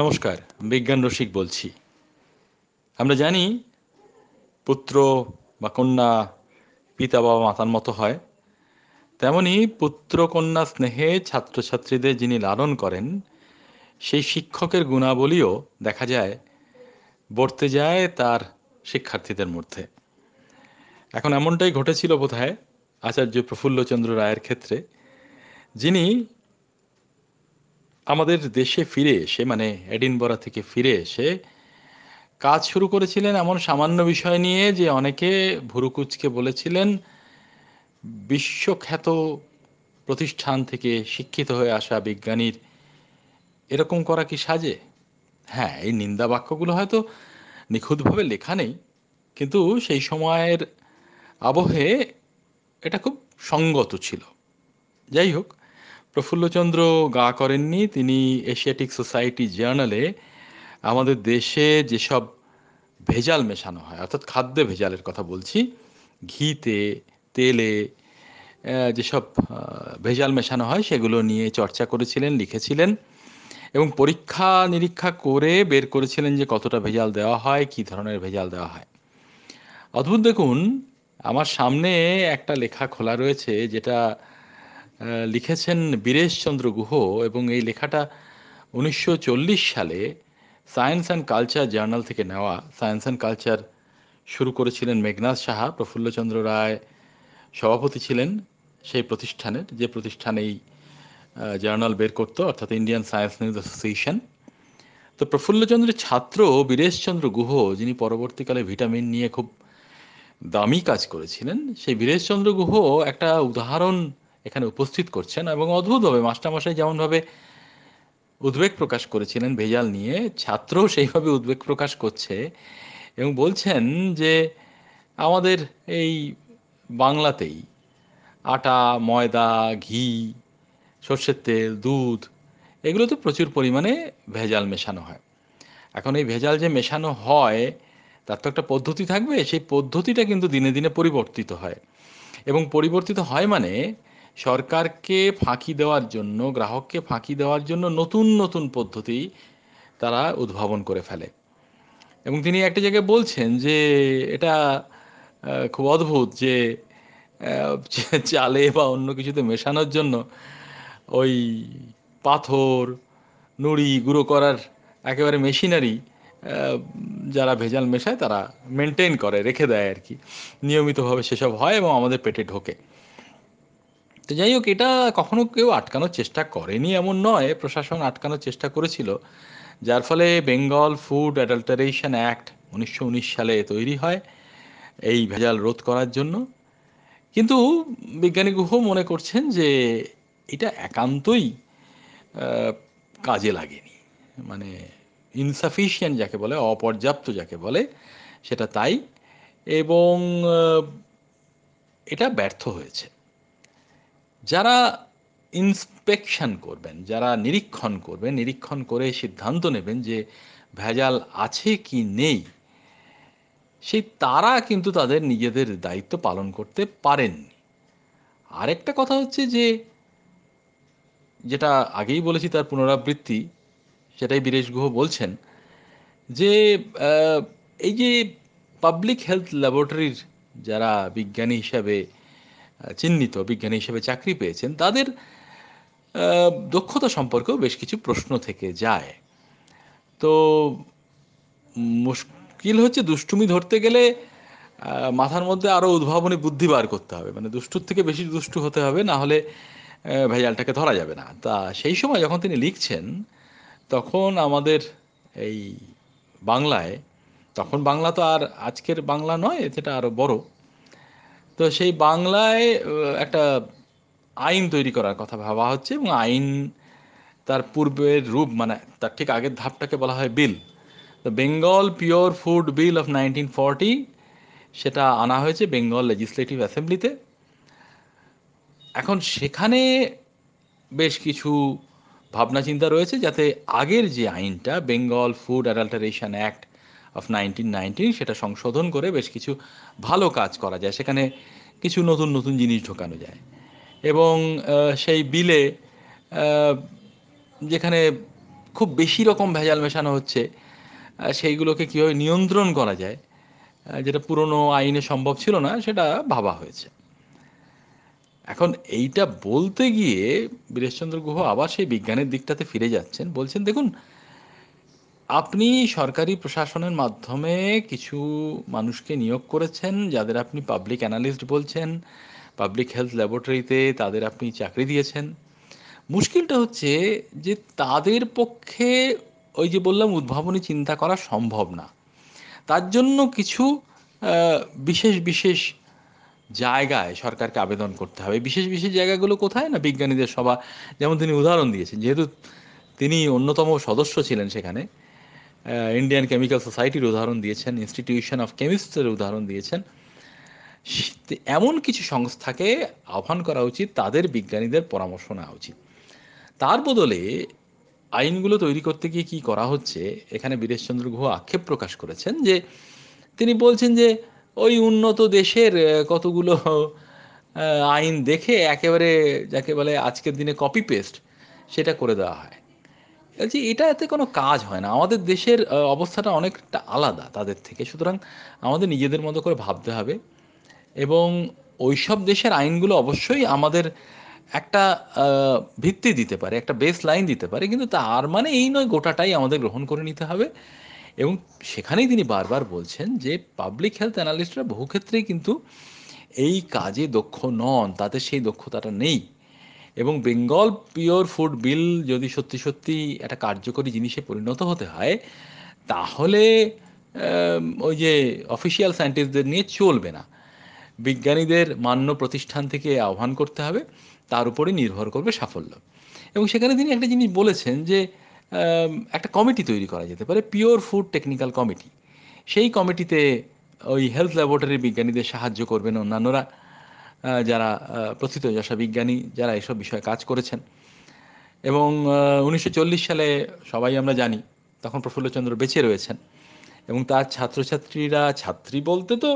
নমস্কার বিজ্ঞান রসিক বলছি আমরা জানি পুত্র বা কন্যা পিতা বাবা মাতার মতো হয় তেমনি পুত্র কন্যা স্নেহে ছাত্রছাত্রীদের যিনি লালন করেন সেই শিক্ষকের গুণাবলীও দেখা যায় বর্তে যায় তার শিক্ষার্থীদের মধ্যে এখন এমনটাই ঘটেছিল বোধহয় আচার্য প্রফুল্লচন্দ্র রায়ের ক্ষেত্রে যিনি আমাদের দেশে ফিরে এসে মানে এডিনবরা থেকে ফিরে এসে কাজ শুরু করেছিলেন এমন সামান্য বিষয় নিয়ে যে অনেকে ভুরুকুচকে বলেছিলেন বিশ্বখ্যাত প্রতিষ্ঠান থেকে শিক্ষিত হয়ে আসা বিজ্ঞানীর এরকম করা কি সাজে হ্যাঁ এই নিন্দা বাক্যগুলো হয়তো নিখুঁতভাবে লেখা নেই কিন্তু সেই সময়ের আবহে এটা খুব সঙ্গত ছিল যাই হোক প্রফুল্লচন্দ্র গা করেননি তিনি এশিয়াটিক সোসাইটি জার্নালে আমাদের দেশে যেসব ভেজাল মেশানো হয় অর্থাৎ খাদ্যে ভেজালের কথা বলছি ঘিতে তেলে যেসব ভেজাল মেশানো হয় সেগুলো নিয়ে চর্চা করেছিলেন লিখেছিলেন এবং পরীক্ষা নিরীক্ষা করে বের করেছিলেন যে কতটা ভেজাল দেওয়া হয় কি ধরনের ভেজাল দেওয়া হয় অদ্ভুত দেখুন আমার সামনে একটা লেখা খোলা রয়েছে যেটা লিখেছেন বীরেশচন্দ্র গুহ এবং এই লেখাটা উনিশশো সালে সায়েন্স অ্যান্ড কালচার জার্নাল থেকে নেওয়া সায়েন্স অ্যান্ড কালচার শুরু করেছিলেন মেঘনাথ সাহা প্রফুল্লচন্দ্র রায় সভাপতি ছিলেন সেই প্রতিষ্ঠানের যে প্রতিষ্ঠান এই জার্নাল বের করতো অর্থাৎ ইন্ডিয়ান সায়েন্স নিউজ অ্যাসোসিয়েশন তো প্রফুল্লচন্দ্রের ছাত্র বীরেশচন্দ্র গুহ যিনি পরবর্তীকালে ভিটামিন নিয়ে খুব দামি কাজ করেছিলেন সেই বীরেশচন্দ্র গুহ একটা উদাহরণ এখানে উপস্থিত করছেন এবং অদ্ভুতভাবে মাস্টারমশাই যেমনভাবে উদ্বেগ প্রকাশ করেছিলেন ভেজাল নিয়ে ছাত্রও সেইভাবে উদ্বেগ প্রকাশ করছে এবং বলছেন যে আমাদের এই বাংলাতেই আটা ময়দা ঘি সর্ষের তেল দুধ এগুলোতে প্রচুর পরিমাণে ভেজাল মেশানো হয় এখন এই ভেজাল যে মেশানো হয় তার তো একটা পদ্ধতি থাকবে সেই পদ্ধতিটা কিন্তু দিনে দিনে পরিবর্তিত হয় এবং পরিবর্তিত হয় মানে সরকারকে ফাঁকি দেওয়ার জন্য গ্রাহককে ফাঁকি দেওয়ার জন্য নতুন নতুন পদ্ধতি তারা উদ্ভাবন করে ফেলে এবং তিনি একটা জায়গায় বলছেন যে এটা খুব অদ্ভুত যে চালে বা অন্য কিছুতে মেশানোর জন্য ওই পাথর নুড়ি গুঁড়ো করার একেবারে মেশিনারি যারা ভেজাল মেশায় তারা মেনটেন করে রেখে দেয় আর কি নিয়মিতভাবে সেসব হয় এবং আমাদের পেটে ঢোকে তো যাই হোক এটা কখনো কেউ আটকানোর চেষ্টা করেনি এমন নয় প্রশাসন আটকানোর চেষ্টা করেছিল যার ফলে বেঙ্গল ফুড অ্যাডাল্টারেশন অ্যাক্ট উনিশশো সালে তৈরি হয় এই ভেজাল রোধ করার জন্য কিন্তু বিজ্ঞানী গুহ মনে করছেন যে এটা একান্তই কাজে লাগেনি মানে ইনসাফিসিয়েন্ট যাকে বলে অপর্যাপ্ত যাকে বলে সেটা তাই এবং এটা ব্যর্থ হয়েছে যারা ইন্সপেকশন করবেন যারা নিরীক্ষণ করবেন নিরীক্ষণ করে সিদ্ধান্ত নেবেন যে ভেজাল আছে কি নেই সেই তারা কিন্তু তাদের নিজেদের দায়িত্ব পালন করতে পারেননি আরেকটা কথা হচ্ছে যে যেটা আগেই বলেছি তার পুনরাবৃত্তি সেটাই বীরেশ গুহ বলছেন যে এই যে পাবলিক হেলথ ল্যাবরেটরির যারা বিজ্ঞানী হিসাবে চিহ্নিত বিজ্ঞানী হিসেবে চাকরি পেয়েছেন তাদের দক্ষতা সম্পর্কেও বেশ কিছু প্রশ্ন থেকে যায় তো মুশকিল হচ্ছে দুষ্টুমি ধরতে গেলে মাথার মধ্যে আরও উদ্ভাবনী বুদ্ধি বার করতে হবে মানে দুষ্টুর থেকে বেশি দুষ্টু হতে হবে না হলে ভেজালটাকে ধরা যাবে না তা সেই সময় যখন তিনি লিখছেন তখন আমাদের এই বাংলায় তখন বাংলা তো আর আজকের বাংলা নয় যেটা আরও বড় তো সেই বাংলায় একটা আইন তৈরি করার কথা ভাবা হচ্ছে এবং আইন তার পূর্বের রূপ মানে তার ঠিক আগের ধাপটাকে বলা হয় বিল তো Bengal pure food bill of nineteen forty সেটা আনা হয়েছে বেঙ্গল লেজিসলেটিভ অ্যাসেম্বলিতে এখন সেখানে বেশ কিছু ভাবনা চিন্তা রয়েছে যাতে আগের যে আইনটা Bengal food adulteration act of nineteen সেটা সংশোধন করে বেশ কিছু ভালো কাজ করা যায় সেখানে কিছু নতুন নতুন জিনিস ঢোকানো যায় এবং সেই বিলে যেখানে খুব বেশি রকম ভেজাল মেশানো হচ্ছে সেইগুলোকে কীভাবে নিয়ন্ত্রণ করা যায় যেটা পুরনো আইনে সম্ভব ছিল না সেটা ভাবা হয়েছে এখন এইটা বলতে গিয়ে বীরেশচন্দ্র গুহ আবার সেই বিজ্ঞানের দিকটাতে ফিরে যাচ্ছেন বলছেন দেখুন আপনি সরকারি প্রশাসনের মাধ্যমে কিছু মানুষকে নিয়োগ করেছেন যাদের আপনি পাবলিক অ্যানালিস্ট বলছেন পাবলিক হেলথ ল্যাবরেটরিতে তাদের আপনি চাকরি দিয়েছেন মুশকিলটা হচ্ছে যে তাদের পক্ষে ওই যে বললাম উদ্ভাবনী চিন্তা করা সম্ভব না তার জন্য কিছু বিশেষ বিশেষ জায়গায় সরকারকে আবেদন করতে হবে বিশেষ বিশেষ জায়গাগুলো কোথায় না বিজ্ঞানীদের সভা যেমন তিনি উদাহরণ দিয়েছেন যেহেতু তিনি অন্যতম সদস্য ছিলেন সেখানে ইন্ডিয়ান কেমিক্যাল সোসাইটির উদাহরণ দিয়েছেন ইনস্টিটিউশন অফ কেমিস্টের উদাহরণ দিয়েছেন এমন কিছু সংস্থাকে আহ্বান করা উচিত তাদের বিজ্ঞানীদের পরামর্শ নেওয়া উচিত তার বদলে আইনগুলো তৈরি করতে গিয়ে কি করা হচ্ছে এখানে বীরেশচন্দ্র গুহ আক্ষেপ প্রকাশ করেছেন যে তিনি বলছেন যে ওই উন্নত দেশের কতগুলো আইন দেখে একেবারে যাকে বলে আজকের দিনে কপি পেস্ট সেটা করে দেওয়া হয় যে এটা এতে কোনো কাজ হয় না আমাদের দেশের অবস্থাটা অনেকটা আলাদা তাদের থেকে সুতরাং আমাদের নিজেদের মতো করে ভাবতে হবে এবং ওইসব দেশের আইনগুলো অবশ্যই আমাদের একটা ভিত্তি দিতে পারে একটা বেস লাইন দিতে পারে কিন্তু তার মানে এই নয় গোটাটাই আমাদের গ্রহণ করে নিতে হবে এবং সেখানেই তিনি বারবার বলছেন যে পাবলিক হেলথ অ্যানালিস্টরা বহু ক্ষেত্রেই কিন্তু এই কাজে দক্ষ নন তাদের সেই দক্ষতাটা নেই এবং বেঙ্গল পিওর ফুড বিল যদি সত্যি সত্যি একটা কার্যকরী জিনিসে পরিণত হতে হয় তাহলে ওই যে অফিসিয়াল সায়েন্টিস্টদের নিয়ে চলবে না বিজ্ঞানীদের মান্য প্রতিষ্ঠান থেকে আহ্বান করতে হবে তার উপরে নির্ভর করবে সাফল্য এবং সেখানে তিনি একটা জিনিস বলেছেন যে একটা কমিটি তৈরি করা যেতে পারে পিওর ফুড টেকনিক্যাল কমিটি সেই কমিটিতে ওই হেলথ ল্যাবরেটরির বিজ্ঞানীদের সাহায্য করবেন অন্যান্যরা যারা প্রথিত যশা বিজ্ঞানী যারা এসব বিষয়ে কাজ করেছেন এবং উনিশশো সালে সবাই আমরা জানি তখন প্রফুল্লচন্দ্র বেঁচে রয়েছেন এবং তার ছাত্রছাত্রীরা ছাত্রী বলতে তো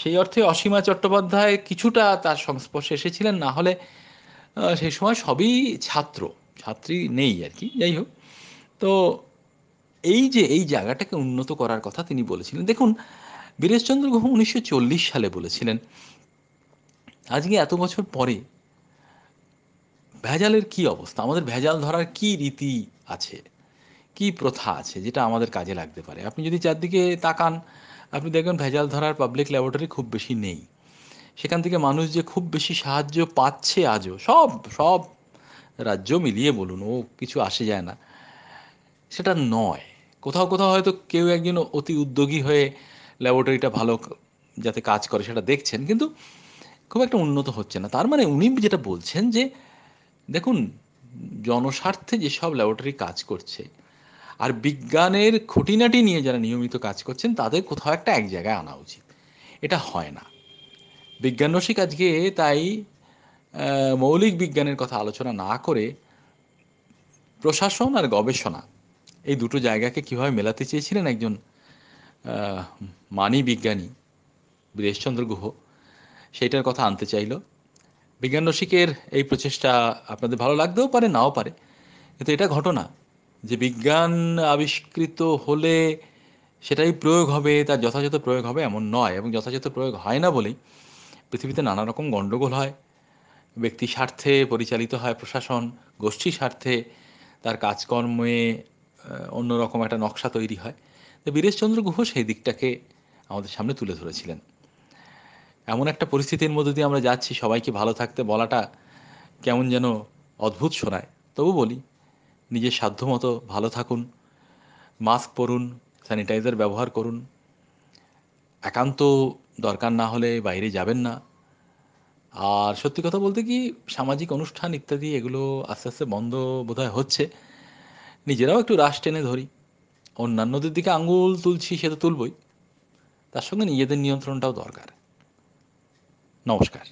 সেই অর্থে অসীমা চট্টোপাধ্যায় কিছুটা তার সংস্পর্শে এসেছিলেন না হলে সেই সময় সবই ছাত্র ছাত্রী নেই আর কি যাই হোক তো এই যে এই জায়গাটাকে উন্নত করার কথা তিনি বলেছিলেন দেখুন বীরেশচন্দ্র গুহ উনিশশো সালে বলেছিলেন আজকে এত বছর পরে ভেজালের কি অবস্থা আমাদের ভেজাল ধরার কি রীতি আছে কি প্রথা আছে যেটা আমাদের কাজে লাগতে পারে আপনি যদি চারদিকে তাকান আপনি দেখবেন ভেজাল ধরার পাবলিক ল্যাবরেটরি খুব বেশি নেই সেখান থেকে মানুষ যে খুব বেশি সাহায্য পাচ্ছে আজও সব সব রাজ্য মিলিয়ে বলুন ও কিছু আসে যায় না সেটা নয় কোথাও কোথাও হয়তো কেউ একজন অতি উদ্যোগী হয়ে ল্যাবরেটরিটা ভালো যাতে কাজ করে সেটা দেখছেন কিন্তু খুব একটা উন্নত হচ্ছে না তার মানে উনি যেটা বলছেন যে দেখুন জনস্বার্থে যেসব ল্যাবরেটরি কাজ করছে আর বিজ্ঞানের খুঁটিনাটি নিয়ে যারা নিয়মিত কাজ করছেন তাদের কোথাও একটা এক জায়গায় আনা উচিত এটা হয় না বিজ্ঞান রসিক আজকে তাই মৌলিক বিজ্ঞানের কথা আলোচনা না করে প্রশাসন আর গবেষণা এই দুটো জায়গাকে কীভাবে মেলাতে চেয়েছিলেন একজন মানি বিজ্ঞানী বীরেশচন্দ্র গুহ সেইটার কথা আনতে চাইলো বিজ্ঞান রসিকের এই প্রচেষ্টা আপনাদের ভালো লাগতেও পারে নাও পারে কিন্তু এটা ঘটনা যে বিজ্ঞান আবিষ্কৃত হলে সেটাই প্রয়োগ হবে তার যথাযথ প্রয়োগ হবে এমন নয় এবং যথাযথ প্রয়োগ হয় না বলেই পৃথিবীতে নানা রকম গণ্ডগোল হয় ব্যক্তি স্বার্থে পরিচালিত হয় প্রশাসন গোষ্ঠী স্বার্থে তার কাজকর্মে অন্যরকম একটা নকশা তৈরি হয় তো বীরেশচন্দ্র গুহ সেই দিকটাকে আমাদের সামনে তুলে ধরেছিলেন এমন একটা পরিস্থিতির মধ্যে দিয়ে আমরা যাচ্ছি সবাইকে ভালো থাকতে বলাটা কেমন যেন অদ্ভুত শোনায় তবু বলি নিজের সাধ্যমতো ভালো থাকুন মাস্ক পরুন স্যানিটাইজার ব্যবহার করুন একান্ত দরকার না হলে বাইরে যাবেন না আর সত্যি কথা বলতে কি সামাজিক অনুষ্ঠান ইত্যাদি এগুলো আস্তে আস্তে বন্ধ বোধহয় হচ্ছে নিজেরাও একটু রাশ টেনে ধরি অন্যান্যদের দিকে আঙুল তুলছি সে তো তুলবই তার সঙ্গে নিজেদের নিয়ন্ত্রণটাও দরকার নমস্কার